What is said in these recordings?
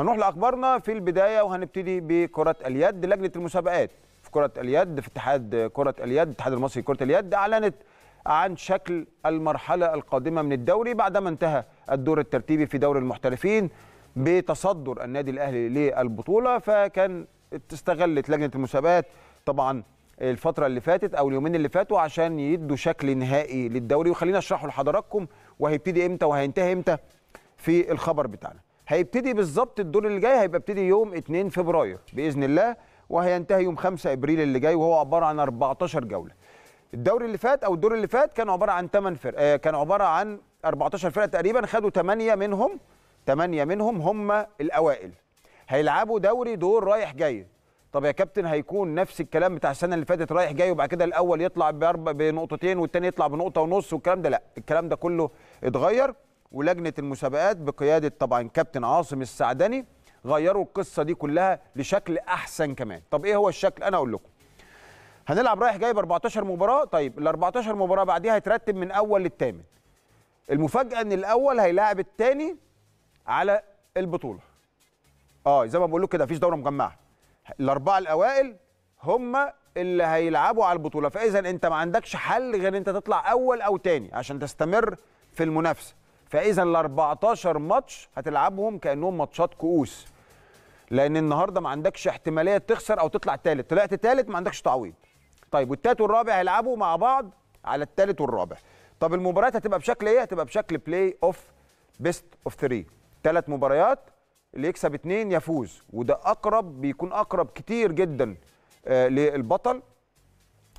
هنروح لاخبارنا في البدايه وهنبتدي بكره اليد لجنه المسابقات في كره اليد في اتحاد كره اليد الاتحاد المصري لكره اليد اعلنت عن شكل المرحله القادمه من الدوري بعدما انتهى الدور الترتيبي في دوري المحترفين بتصدر النادي الاهلي للبطوله فكان استغلت لجنه المسابقات طبعا الفتره اللي فاتت او اليومين اللي فاتوا عشان يدوا شكل نهائي للدوري وخلينا اشرحه لحضراتكم وهيبتدي امتى وهينتهي امتى في الخبر بتاعنا هيبتدي بالظبط الدور اللي جاي هيبقى ابتدي يوم 2 فبراير باذن الله وهينتهي يوم 5 ابريل اللي جاي وهو عباره عن 14 جوله. الدوري اللي فات او الدور اللي فات كان عباره عن 8 فرق آه، كان عباره عن 14 فرقه تقريبا خدوا 8 منهم 8 منهم هم الاوائل. هيلعبوا دوري دور رايح جاي طب يا كابتن هيكون نفس الكلام بتاع السنه اللي فاتت رايح جاي وبعد كده الاول يطلع بنقطتين والتاني يطلع بنقطه ونص والكلام ده لا الكلام ده كله اتغير ولجنه المسابقات بقياده طبعا كابتن عاصم السعدني غيروا القصه دي كلها لشكل احسن كمان طب ايه هو الشكل انا اقول لكم هنلعب رايح جايب 14 مباراه طيب ال 14 مباراه بعديها هيترتب من اول للثامن المفاجاه ان الاول هيلاعب الثاني على البطوله اه زي ما بقول كده مفيش دوره مجمعه الاربعه الاوائل هم اللي هيلعبوا على البطوله فاذا انت ما عندكش حل غير انت تطلع اول او تاني عشان تستمر في المنافسه فاذا ال 14 ماتش هتلعبهم كانهم ماتشات كؤوس لان النهارده ما عندكش احتماليه تخسر او تطلع ثالث طلعت ثالث ما عندكش تعويض طيب والثالث والرابع هيلعبوا مع بعض على الثالث والرابع طب المباريات هتبقى بشكل ايه هتبقى بشكل بلاي اوف بيست اوف 3 ثلاث مباريات اللي يكسب اثنين يفوز وده اقرب بيكون اقرب كتير جدا آه، للبطل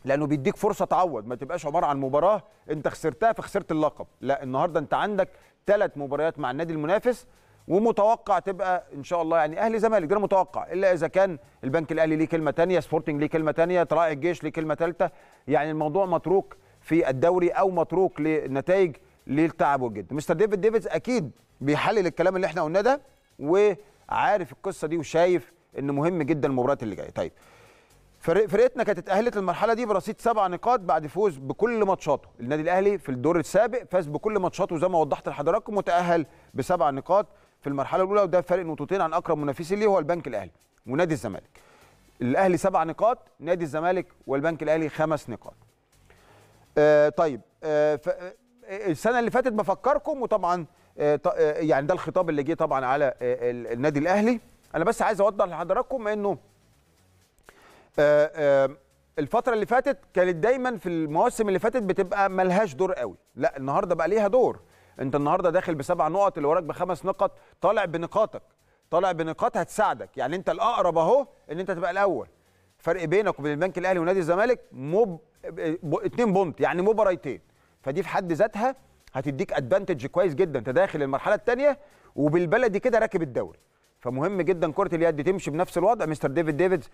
لانه بيديك فرصه تعوض ما تبقاش عباره عن مباراه انت خسرتها فخسرت اللقب لا النهارده انت عندك ثلاث مباريات مع النادي المنافس ومتوقع تبقى ان شاء الله يعني اهلي زمالك ده متوقع الا اذا كان البنك الاهلي ليه كلمه ثانيه سبورتنج ليه كلمه ثانيه طلائع الجيش ليه كلمه ثالثه يعني الموضوع متروك في الدوري او متروك للنتائج للتعب والجد مستر ديفيد ديفيدز اكيد بيحلل الكلام اللي احنا قلناه ده وعارف القصه دي وشايف ان مهم جدا المباريات اللي جايه طيب فرقتنا كانت اتاهلت للمرحله دي برصيد سبع نقاط بعد فوز بكل ماتشاته النادي الاهلي في الدور السابق فاز بكل ماتشاته زي ما وضحت لحضراتكم وتاهل بسبع نقاط في المرحله الاولى وده فارق نقطتين عن اقرب منافسين ليه هو البنك الاهلي ونادي الزمالك الاهلي سبع نقاط نادي الزمالك والبنك الاهلي خمس نقاط آه طيب آه, آه، السنه اللي فاتت بفكركم وطبعا آه،, آه يعني ده الخطاب اللي جه طبعا على آه النادي الاهلي انا بس عايز اوضح لحضراتكم انه آه، آه، الفتره اللي فاتت كانت دايما في المواسم اللي فاتت بتبقى ملهاش دور قوي لا النهارده بقى ليها دور انت النهارده داخل بسبع نقط اللي وراك بخمس نقط طالع بنقاطك طالع بنقاط هتساعدك يعني انت الاقرب اهو ان انت تبقى الاول فرق بينك وبين البنك الاهلي ونادي الزمالك ب... اتنين بونت يعني مباريتين فدي في حد ذاتها هتديك ادفانتج كويس جدا انت داخل المرحله الثانيه وبالبلدي كده راكب الدوري فمهم جدا كره اليد تمشي بنفس الوضع مستر ديفيد ديفيدز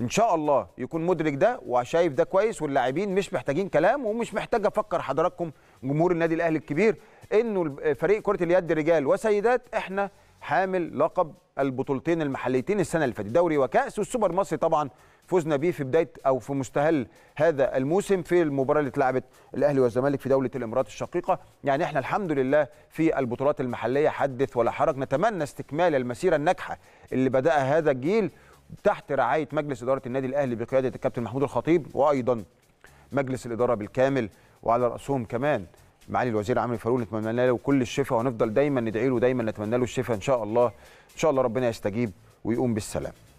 ان شاء الله يكون مدرك ده وشايف ده كويس واللاعبين مش محتاجين كلام ومش محتاج افكر حضراتكم جمهور النادي الاهلي الكبير انه فريق كره اليد رجال وسيدات احنا حامل لقب البطولتين المحليتين السنه اللي فاتت دوري وكاس والسوبر مصري طبعا فزنا بيه في بدايه او في مستهل هذا الموسم في المباراه اللي اتلعبت الاهلي والزمالك في دوله الامارات الشقيقه يعني احنا الحمد لله في البطولات المحليه حدث ولا حرج نتمنى استكمال المسيره الناجحه اللي بداها هذا الجيل تحت رعايه مجلس اداره النادي الاهلي بقياده الكابتن محمود الخطيب وايضا مجلس الاداره بالكامل وعلى راسهم كمان معالي الوزير عمرو فاروق نتمنى له كل الشفاء ونفضل دايما ندعي له دايما نتمنى له الشفاء ان شاء الله ان شاء الله ربنا يستجيب ويقوم بالسلام